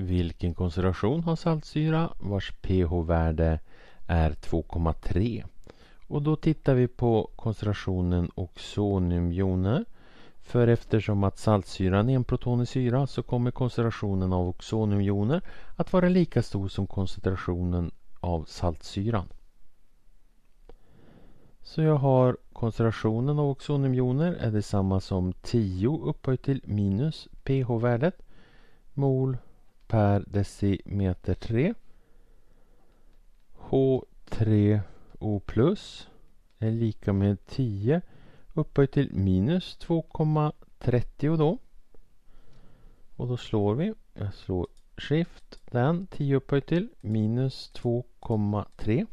Vilken koncentration har saltsyra vars pH-värde är 2,3? Och då tittar vi på koncentrationen oxoniumjoner. För eftersom att saltsyran är en protonisk syra så kommer koncentrationen av oxoniumjoner att vara lika stor som koncentrationen av saltsyran. Så jag har koncentrationen av oxoniumjoner är detsamma som 10 upphöjt till minus pH-värdet mol per decimeter 3. H3O plus är lika med 10 upphöjt till minus 2,30 då. Och då slår vi. Jag slår skift den 10 upphöjt till minus 2,3.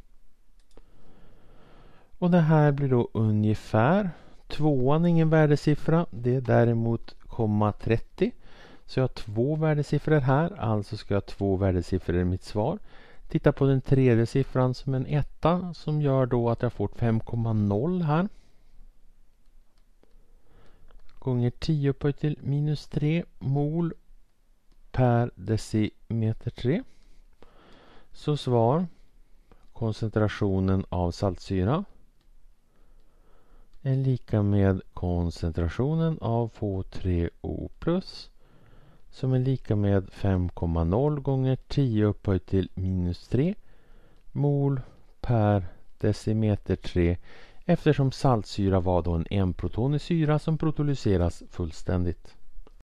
Och det här blir då ungefär. Tvåan är ingen värdesiffra. Det är däremot 0,30. Så jag har två värdesiffror här, alltså ska jag ha två värdesiffror i mitt svar. Titta på den tredje siffran som en etta som gör då att jag får 5,0 här. Gånger 10 upphöjt till minus 3 mol per decimeter 3. Så svar koncentrationen av saltsyra är lika med koncentrationen av h 3 o plus som är lika med 5,0 gånger 10 upphöjt till minus 3 mol per decimeter 3 eftersom saltsyra var då en enprotonig syra som protolyseras fullständigt.